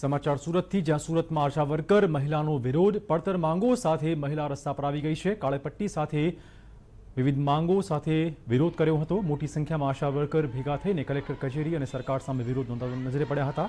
સમાચાર સુરતથી જ્યાં સુરતમાં આશા વર્કર મહિલાનો વિરોધ પડતર માંગો સાથે મહિલા રસ્તા પર આવી ગઈ છે કાળેપટ્ટી સાથે વિવિધ માંગો સાથે વિરોધ કર્યો હતો મોટી સંખ્યામાં આશા વર્કર ભેગા થઈને કલેક્ટર કચેરી અને સરકાર સામે વિરોધ નોંધાવવા નજરે પડ્યા હતા